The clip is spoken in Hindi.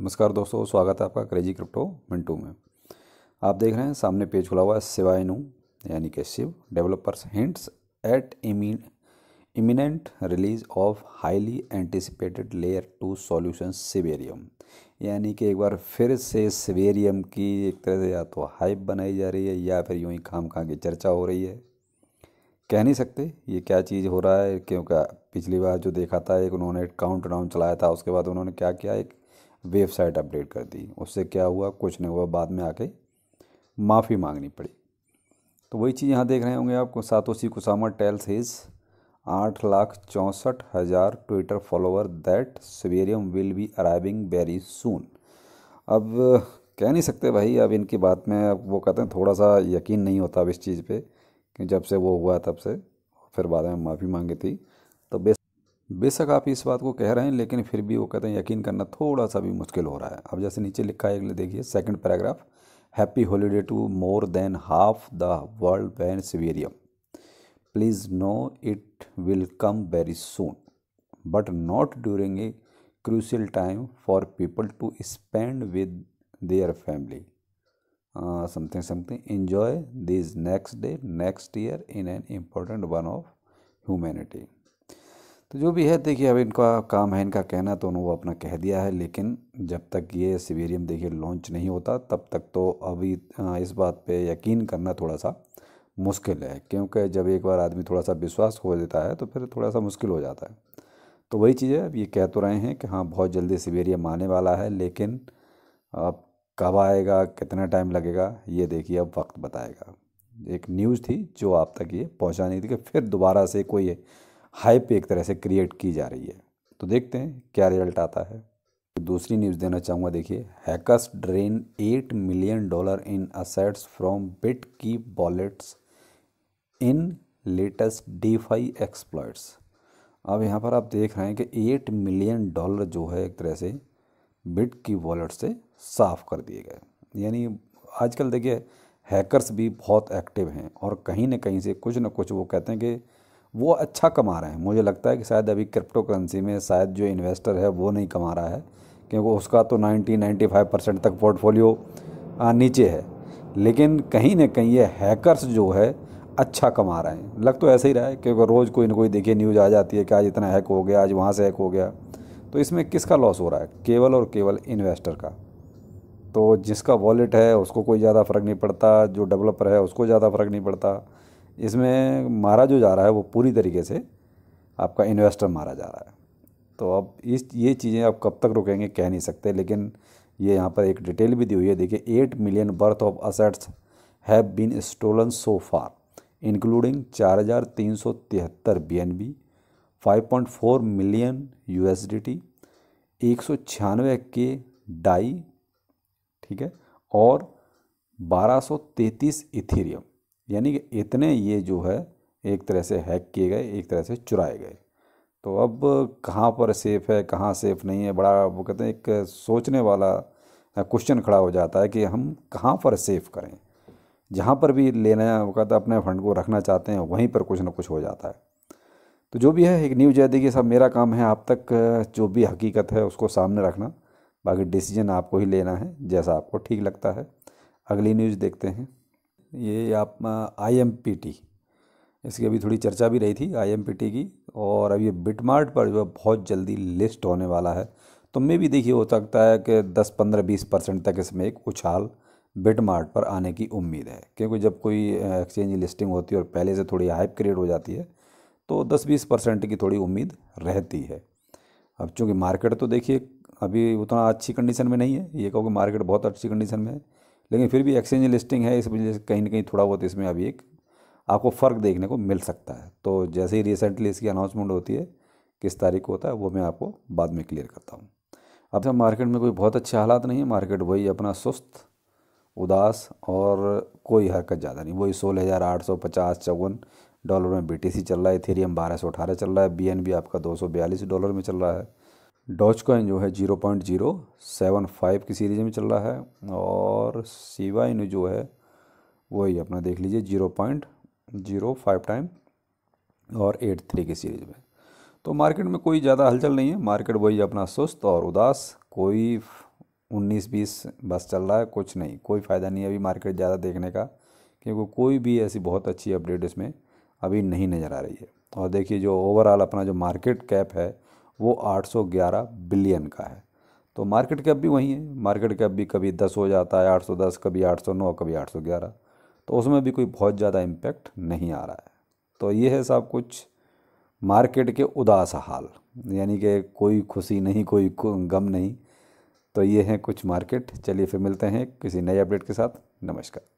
नमस्कार दोस्तों स्वागत है आपका क्रेजी क्रिप्टो मिंटू में आप देख रहे हैं सामने पेज खुला हुआ है सिवायनु यानी कि शिव developers hints at imminent release of highly anticipated layer two solution सिवेरियम यानी कि एक बार फिर से सिवेरियम की एक तरह से या तो हाइप बनाई जा रही है या फिर यूँ ही खाम खां की चर्चा हो रही है कह नहीं सकते ये क्या चीज़ हो रहा है क्योंकि पिछली बार जो देखा था एक उन्होंने काउंट डाउन चलाया था उसके बाद उन्होंने क्या किया एक वेबसाइट अपडेट कर दी उससे क्या हुआ कुछ नहीं हुआ बाद में आके माफ़ी मांगनी पड़ी तो वही चीज़ यहाँ देख रहे होंगे आपको सातोशी कुसामा टेल्स हिज आठ लाख चौंसठ हज़ार ट्विटर फॉलोअर दैट सवेरियम will be arriving very soon अब कह नहीं सकते भाई अब इनकी बात में अब वो कहते हैं थोड़ा सा यकीन नहीं होता अब इस चीज़ पे कि जब से वो हुआ तब से फिर बाद में माफ़ी मांगी थी तो बेस बेशक आप इस बात को कह रहे हैं लेकिन फिर भी वो कहते हैं यकीन करना थोड़ा सा भी मुश्किल हो रहा है अब जैसे नीचे लिखा है देखिए second paragraph happy holiday to more than half the world when सिवेरियम please know it will come very soon but not during a crucial time for people to spend with their family something something enjoy this next day next year in an important one of humanity तो जो भी है देखिए अब इनका काम है इनका कहना तो उन्होंने वो अपना कह दिया है लेकिन जब तक ये सिवेरियम देखिए लॉन्च नहीं होता तब तक तो अभी इस बात पे यकीन करना थोड़ा सा मुश्किल है क्योंकि जब एक बार आदमी थोड़ा सा विश्वास हो देता है तो फिर थोड़ा सा मुश्किल हो जाता है तो वही चीज़ है अब ये कह तो रहे हैं कि हाँ बहुत जल्दी सिवेरियम आने वाला है लेकिन अब कब आएगा कितना टाइम लगेगा ये देखिए अब वक्त बताएगा एक न्यूज़ थी जो आप तक ये पहुँचा नहीं थी कि फिर दोबारा से कोई हाइप एक तरह से क्रिएट की जा रही है तो देखते हैं क्या रिजल्ट आता है दूसरी न्यूज़ देना चाहूँगा देखिए hackers drain eight million dollar in assets from BitKeep wallets in latest DeFi exploits अब यहाँ पर आप देख रहे हैं कि एट मिलियन डॉलर जो है एक तरह से बिट की वॉलेट से साफ़ कर दिए गए यानी आजकल देखिए हैकर्स भी बहुत एक्टिव हैं और कहीं ना कहीं से कुछ ना कुछ वो कहते हैं कि वो अच्छा कमा रहे हैं मुझे लगता है कि शायद अभी क्रिप्टो करेंसी में शायद जो इन्वेस्टर है वो नहीं कमा रहा है क्योंकि उसका तो 90 95 परसेंट तक पोर्टफोलियो नीचे है लेकिन कहीं ना कहीं ये हैकर्स जो है अच्छा कमा रहे हैं लग तो ऐसे ही रहा है क्योंकि रोज़ कोई ना कोई देखिए न्यूज़ आ जाती है कि आज इतना हैक हो गया आज वहाँ से हैक हो गया तो इसमें किसका लॉस हो रहा है केवल और केवल इन्वेस्टर का तो जिसका वॉलेट है उसको कोई ज़्यादा फ़र्क नहीं पड़ता जो डेवलपर है उसको ज़्यादा फ़र्क नहीं पड़ता इसमें मारा जो जा रहा है वो पूरी तरीके से आपका इन्वेस्टर मारा जा रहा है तो अब इस ये चीज़ें आप कब तक रुकेंगे कह नहीं सकते लेकिन ये यहाँ पर एक डिटेल भी दी हुई है देखिए eight million worth of assets have been stolen so far including चार हज़ार तीन सौ तिहत्तर B N B five point four million U S D T एक सौ छियानवे के डाई ठीक है और बारह सौ तैतीस इथीरियम यानी कि इतने ये जो है एक तरह से हैक किए गए एक तरह से चुराए गए तो अब कहाँ पर सेफ़ है कहाँ सेफ़ नहीं है बड़ा वो कहते हैं एक सोचने वाला क्वेश्चन खड़ा हो जाता है कि हम कहाँ पर सेफ़ करें जहाँ पर भी लेना वो कहते हैं अपने फंड को रखना चाहते हैं वहीं पर कुछ ना कुछ हो जाता है तो जो भी है एक न्यूज है देखिए सब मेरा काम है आप तक जो भी हकीकत है उसको सामने रखना बाकी डिसीजन आपको ही लेना है जैसा आपको ठीक लगता है अगली न्यूज़ देखते हैं ये आप आई एम पी टी इसकी अभी थोड़ी चर्चा भी रही थी आई एम पी टी की और अब ये बिटमार्ट पर जो है बहुत जल्दी लिस्ट होने वाला है तो मे भी देखिए हो सकता है कि 10-15-20 परसेंट तक इसमें एक उछाल बिटमार्ट पर आने की उम्मीद है क्योंकि जब कोई एक्सचेंज लिस्टिंग होती है और पहले से थोड़ी हाइप क्रिएट हो जाती है तो 10-20 परसेंट की थोड़ी उम्मीद रहती है अब चूँकि मार्केट तो देखिए अभी उतना अच्छी कंडीशन में नहीं है ये कहो कि मार्केट बहुत अच्छी कंडीशन में है लेकिन फिर भी एक्सचेंज लिस्टिंग है इस वजह से कहीं ना कहीं थोड़ा बहुत इसमें अभी एक आपको फ़र्क देखने को मिल सकता है तो जैसे ही रिसेंटली इसकी अनाउंसमेंट होती है किस तारीख को होता है वो मैं आपको बाद में क्लियर करता हूँ अब तक मार्केट में कोई बहुत अच्छे हालात नहीं है मार्केट वही अपना सुस्त उदास और कोई हरकत ज़्यादा नहीं वही सोलह हज़ार आठ सौ पचास चौवन डॉलर में बी चल रहा है इथेरियम बारह सौ अठारह चल रहा है बी आपका दो सौ बयालीस डॉलर में चल रहा है डॉच कॉइन जो है zero point zero seven five की सीरीज में चल रहा है और सीवा जो है वही अपना देख लीजिए zero point zero five time और एट थ्री की सीरीज में तो मार्केट में कोई ज़्यादा हलचल नहीं है मार्केट वही अपना सुस्त और उदास कोई उन्नीस बीस बस चल रहा है कुछ नहीं कोई फ़ायदा नहीं है अभी मार्केट ज़्यादा देखने का क्योंकि कोई भी ऐसी बहुत अच्छी अपडेट इसमें अभी नहीं नज़र आ रही है और देखिए जो ओवरऑल अपना जो मार्केट कैप है वो 811 बिलियन का है तो मार्केट कैप भी वही है मार्केट कैप भी कभी 10 हो जाता है 810 कभी 809 कभी 811 तो उसमें भी कोई बहुत ज़्यादा इम्पेक्ट नहीं आ रहा है तो ये है साहब कुछ मार्केट के उदास हाल यानी कि कोई खुशी नहीं कोई गम नहीं तो ये हैं कुछ मार्केट चलिए फिर मिलते हैं किसी नए अपडेट के साथ नमस्कार